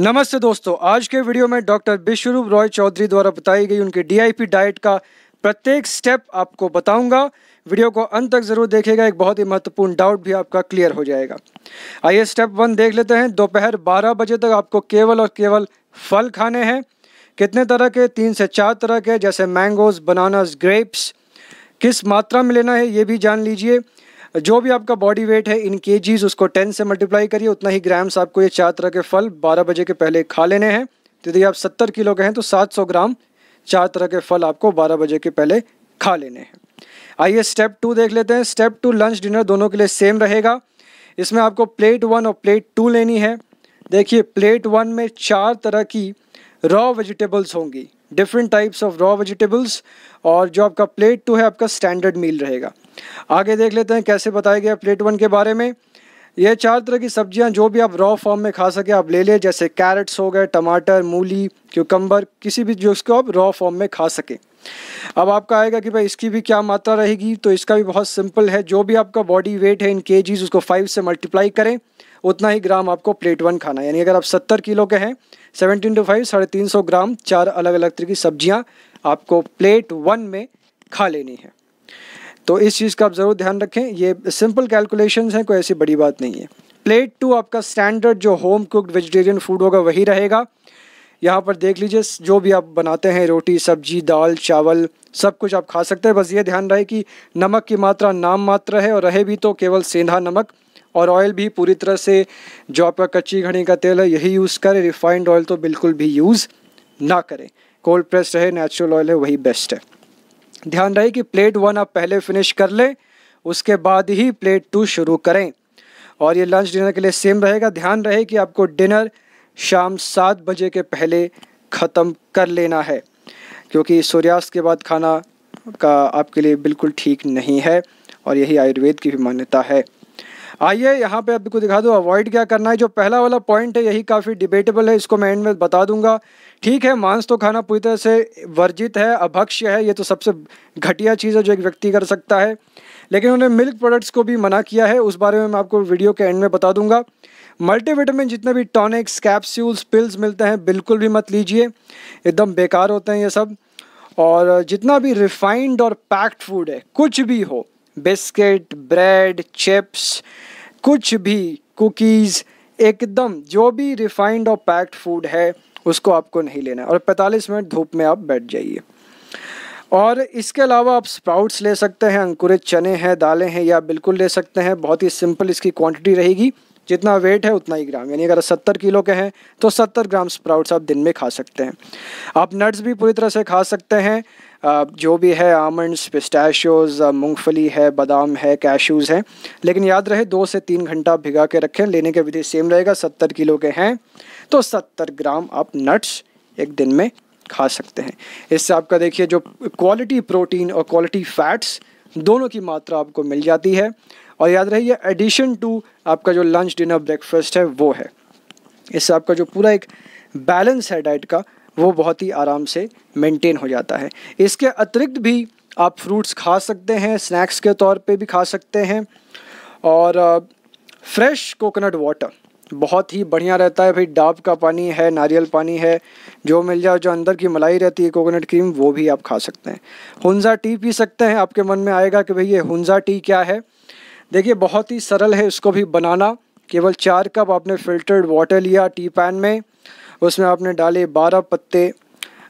नमस्ते दोस्तों आज के वीडियो में डॉक्टर विश्वरूप रॉय चौधरी द्वारा बताई गई उनके डीआईपी डाइट का प्रत्येक स्टेप आपको बताऊंगा वीडियो को अंत तक जरूर देखेगा एक बहुत ही महत्वपूर्ण डाउट भी आपका क्लियर हो जाएगा आइए स्टेप वन देख लेते हैं दोपहर बारह बजे तक आपको केवल और केवल फल खाने हैं कितने तरह के तीन से चार तरह के जैसे मैंगोज बनानास ग्रेप्स किस मात्रा में लेना है ये भी जान लीजिए जो भी आपका बॉडी वेट है इन के उसको टेन से मल्टीप्लाई करिए उतना ही ग्राम्स आपको ये चार तरह के फल बारह बजे के पहले खा लेने हैं तो यदि आप सत्तर किलो के हैं तो सात सौ ग्राम चार तरह के फल आपको बारह बजे के पहले खा लेने हैं आइए स्टेप टू देख लेते हैं स्टेप टू लंच डिनर दोनों के लिए सेम रहेगा इसमें आपको प्लेट वन और प्लेट टू लेनी है देखिए प्लेट वन में चार तरह की रॉ वेजिटेबल्स होंगी different types of raw vegetables और जो आपका प्लेट टू है आपका स्टैंडर्ड मील रहेगा आगे देख लेते हैं कैसे बताया गया प्लेट वन के बारे में ये चार तरह की सब्जियां जो भी आप रॉ फॉर्म में खा सके आप ले लें जैसे कैरेट्स हो गए टमाटर मूली क्यूकम्बर किसी भी जो उसको आप रॉ फॉर्म में खा सकें अब आपका आएगा कि भाई इसकी भी क्या मात्रा रहेगी तो इसका भी बहुत सिंपल है जो भी आपका बॉडी वेट है इन के उसको फाइव से मल्टीप्लाई करें उतना ही ग्राम आपको प्लेट वन खाना यानी अगर आप सत्तर किलो के हैं सेवेंटी टू फाइव साढ़े तीन सौ ग्राम चार अलग अलग तरह की सब्जियाँ आपको प्लेट वन में खा लेनी है तो इस चीज़ का आप ज़रूर ध्यान रखें ये सिंपल कैलकुलेशन हैं कोई ऐसी बड़ी बात नहीं है प्लेट टू आपका स्टैंडर्ड जो होम कुकड वेजिटेरियन फूड होगा वही रहेगा यहाँ पर देख लीजिए जो भी आप बनाते हैं रोटी सब्जी दाल चावल सब कुछ आप खा सकते हैं बस ये ध्यान रहे कि नमक की मात्रा नाम मात्र है और रहे भी तो केवल सेंधा नमक और ऑयल भी पूरी तरह से जो आपका कच्ची घड़ी का तेल है यही यूज़ करें रिफाइंड ऑयल तो बिल्कुल भी यूज़ ना करें कोल्ड प्रेस रहे नेचुरल ऑयल है वही बेस्ट है ध्यान रहे कि प्लेट वन आप पहले फिनिश कर लें उसके बाद ही प्लेट टू शुरू करें और ये लंच डिनर के लिए सेम रहेगा ध्यान रहे कि आपको डिनर शाम सात बजे के पहले ख़त्म कर लेना है क्योंकि सूर्यास्त के बाद खाना का आपके लिए बिल्कुल ठीक नहीं है और यही आयुर्वेद की भी मान्यता है आइए यहाँ पे आपको दिखा दो अवॉइड क्या करना है जो पहला वाला पॉइंट है यही काफ़ी डिबेटेबल है इसको मैं एंड में बता दूंगा ठीक है मांस तो खाना पूरी तरह से वर्जित है अभक्ष्य है ये तो सबसे घटिया चीज़ है जो एक व्यक्ति कर सकता है लेकिन उन्हें मिल्क प्रोडक्ट्स को भी मना किया है उस बारे में मैं आपको वीडियो के एंड में बता दूंगा मल्टीविटामिन जितने भी टॉनिक्स कैप्स्यूल्स पिल्स मिलते हैं बिल्कुल भी मत लीजिए एकदम बेकार होते हैं ये सब और जितना भी रिफाइंड और पैक्ड फूड है कुछ भी हो बिस्किट ब्रेड चिप्स कुछ भी कुकीज़ एकदम जो भी रिफाइंड और पैक्ड फूड है उसको आपको नहीं लेना है और 45 मिनट धूप में आप बैठ जाइए और इसके अलावा आप स्प्राउट्स ले सकते हैं अंकुरित चने हैं दालें हैं या बिल्कुल ले सकते हैं बहुत ही सिंपल इसकी क्वांटिटी रहेगी जितना वेट है उतना ही ग्राम यानी अगर सत्तर किलो के हैं तो सत्तर ग्राम स्प्राउट्स आप दिन में खा सकते हैं आप नट्स भी पूरी तरह से खा सकते हैं जो भी है आमंड्स पिस्टैशोज़ मूंगफली है बादाम है कैशूज़ हैं लेकिन याद रहे दो से तीन घंटा भिगा के रखें लेने के विधि सेम रहेगा सत्तर किलो के हैं तो सत्तर ग्राम आप नट्स एक दिन में खा सकते हैं इससे आपका देखिए जो क्वालिटी प्रोटीन और क्वालिटी फैट्स दोनों की मात्रा आपको मिल जाती है और याद रहे ये एडिशन टू आपका जो लंच डिनर ब्रेकफास्ट है वो है इससे आपका जो पूरा एक बैलेंस है डाइट का वो बहुत ही आराम से मेंटेन हो जाता है इसके अतिरिक्त भी आप फ्रूट्स खा सकते हैं स्नैक्स के तौर पे भी खा सकते हैं और फ्रेश कोकोनट वाटर बहुत ही बढ़िया रहता है भाई डाब का पानी है नारियल पानी है जो मिल जाए जो अंदर की मलाई रहती है कोकोनट क्रीम वो भी आप खा सकते हैं हुंजा टी पी सकते हैं आपके मन में आएगा कि भाई ये हुंजा टी क्या है देखिए बहुत ही सरल है इसको भी बनाना केवल चार कप आपने फिल्टर्ड वाटर लिया टी पैन में उसमें आपने डाले बारह पत्ते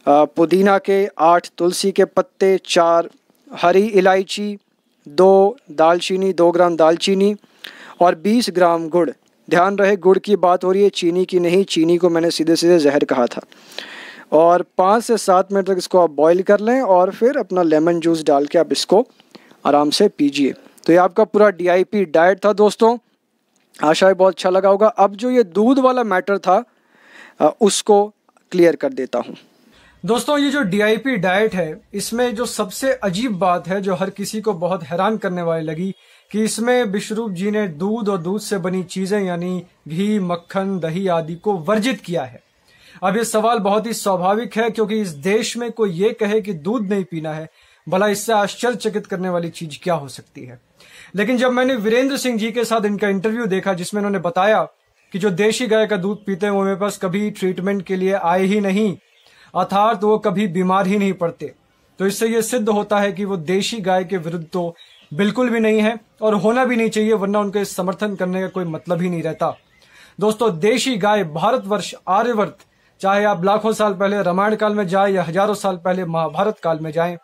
पुदीना के आठ तुलसी के पत्ते चार हरी इलायची दो दालचीनी दो ग्राम दालचीनी और बीस ग्राम गुड़ ध्यान रहे गुड़ की बात हो रही है चीनी की नहीं चीनी को मैंने सीधे सीधे जहर कहा था और पाँच से सात मिनट तक इसको आप बॉईल कर लें और फिर अपना लेमन जूस डाल के आप इसको आराम से पीजिए तो ये आपका पूरा डीआईपी डाइट था दोस्तों आशा है बहुत अच्छा लगा होगा अब जो ये दूध वाला मैटर था उसको क्लियर कर देता हूँ दोस्तों ये जो डीआईपी डाइट है इसमें जो सबसे अजीब बात है जो हर किसी को बहुत हैरान करने वाली लगी कि इसमें विश्वरूप जी ने दूध और दूध से बनी चीजें यानी घी मक्खन दही आदि को वर्जित किया है अब ये सवाल बहुत ही स्वाभाविक है क्योंकि इस देश में कोई ये कहे कि दूध नहीं पीना है भला इससे आश्चर्यचकित करने वाली चीज क्या हो सकती है लेकिन जब मैंने वीरेंद्र सिंह जी के साथ इनका इंटरव्यू देखा जिसमें उन्होंने बताया कि जो देशी गाय का दूध पीते हैं वो मेरे पास कभी ट्रीटमेंट के लिए आए ही नहीं अर्थात वो कभी बीमार ही नहीं पड़ते तो इससे ये सिद्ध होता है कि वो देशी गाय के विरुद्ध तो बिल्कुल भी नहीं है और होना भी नहीं चाहिए वरना उनके समर्थन करने का कोई मतलब ही नहीं रहता दोस्तों देशी गाय भारतवर्ष आर्यवर्त चाहे आप लाखों साल पहले रामायण काल में जाए या हजारों साल पहले महाभारत काल में जाए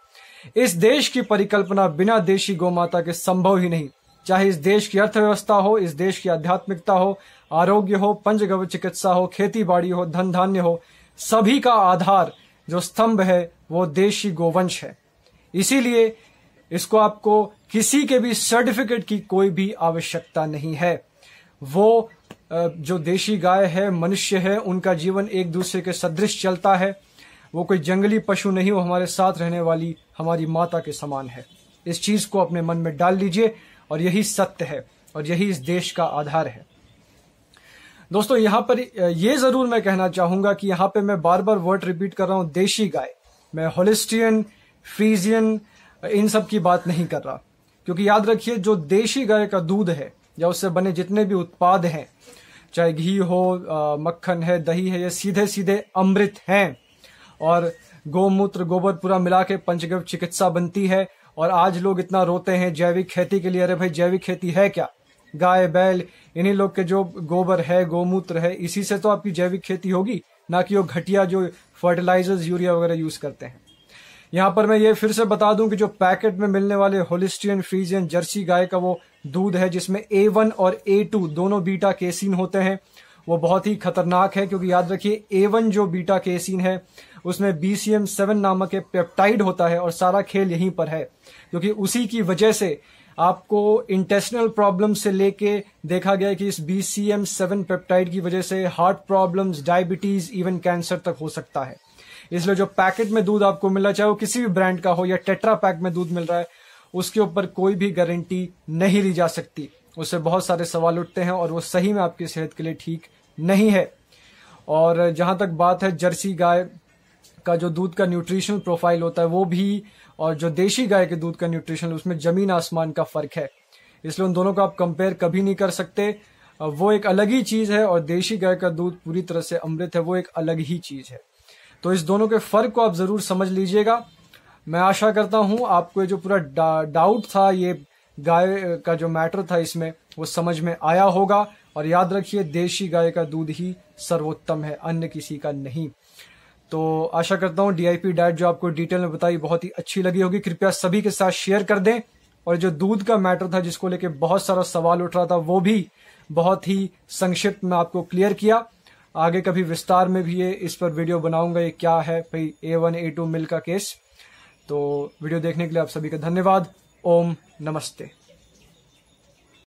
इस देश की परिकल्पना बिना देशी गोमाता के संभव ही नहीं चाहे इस देश की अर्थव्यवस्था हो इस देश की आध्यात्मिकता हो आरोग्य हो पंचगव चिकित्सा हो खेती बाड़ी हो धन धान्य हो सभी का आधार जो स्तंभ है वो देशी गोवंश है इसीलिए इसको आपको किसी के भी सर्टिफिकेट की कोई भी आवश्यकता नहीं है वो जो देशी गाय है मनुष्य है उनका जीवन एक दूसरे के सदृश चलता है वो कोई जंगली पशु नहीं वो हमारे साथ रहने वाली हमारी माता के समान है इस चीज को अपने मन में डाल लीजिए और यही सत्य है और यही इस देश का आधार है दोस्तों यहां पर ये जरूर मैं कहना चाहूंगा कि यहां पे मैं बार बार वर्ड रिपीट कर रहा हूं देशी गाय मैं होलिस्टियन फ्रीजियन इन सब की बात नहीं कर रहा क्योंकि याद रखिए जो देशी गाय का दूध है या उससे बने जितने भी उत्पाद हैं चाहे घी हो मक्खन है दही है ये सीधे सीधे अमृत हैं और गोमूत्र गोबर पूरा मिला के पंचगव्य चिकित्सा बनती है और आज लोग इतना रोते हैं जैविक खेती के लिए अरे भाई जैविक खेती है क्या गाय बैल इन्हीं लोग के जो गोबर है गोमूत्र है इसी से तो आपकी जैविक खेती होगी ना कि वो घटिया जो फर्टिलाइजर्स यूरिया वगैरह यूज करते हैं यहाँ पर मैं ये फिर से बता दूं कि जो पैकेट में मिलने वाले होलिस्टियन फ्रीजियन जर्सी गाय का वो दूध है जिसमें ए वन और ए टू दोनों बीटा केसिन होते हैं वो बहुत ही खतरनाक है क्योंकि याद रखिए ए वन जो बीटा केसिन है उसमें बी सी एम सेवन नामक एक पेप्टाइड होता है और सारा खेल यहीं पर है क्योंकि उसी की वजह से आपको इंटेस्टिनल प्रॉब्लम से लेके देखा गया कि इस B C M seven peptide की वजह से heart problems diabetes even cancer तक हो सकता है इसलिए जो पैकेट में दूध आपको मिला चाहे वो किसी भी ब्रांड का हो या टेट्रा पैक में दूध मिल रहा है उसके ऊपर कोई भी गारंटी नहीं ली जा सकती उससे बहुत सारे सवाल उठते हैं और वो सही में आपकी सेहत के लिए ठीक नहीं है और जहां तक बात है जर्सी गाय का जो दूध का न्यूट्रिशनल प्रोफाइल होता है वो भी और जो देशी गाय के दूध का न्यूट्रिशन उसमें जमीन आसमान का फर्क है इसलिए उन दोनों को आप कंपेयर कभी नहीं कर सकते वो एक अलग ही चीज है और देशी गाय का दूध पूरी तरह से अमृत है वो एक अलग ही चीज है तो इस दोनों के फर्क को आप जरूर समझ लीजिएगा मैं आशा करता हूं आपको ये जो पूरा डाउट था ये गाय का जो मैटर था इसमें वो समझ में आया होगा और याद रखिए देशी गाय का दूध ही सर्वोत्तम है अन्य किसी का नहीं तो आशा करता हूँ डीआईपी डाइट जो आपको डिटेल में बताई बहुत ही अच्छी लगी होगी कृपया सभी के साथ शेयर कर दें और जो दूध का मैटर था जिसको लेके बहुत सारा सवाल उठ रहा था वो भी बहुत ही संक्षिप्त में आपको क्लियर किया आगे कभी विस्तार में भी ये इस पर वीडियो बनाऊंगा ये क्या है भाई ए वन ए टू मिल का केस तो वीडियो देखने के लिए आप सभी का धन्यवाद ओम नमस्ते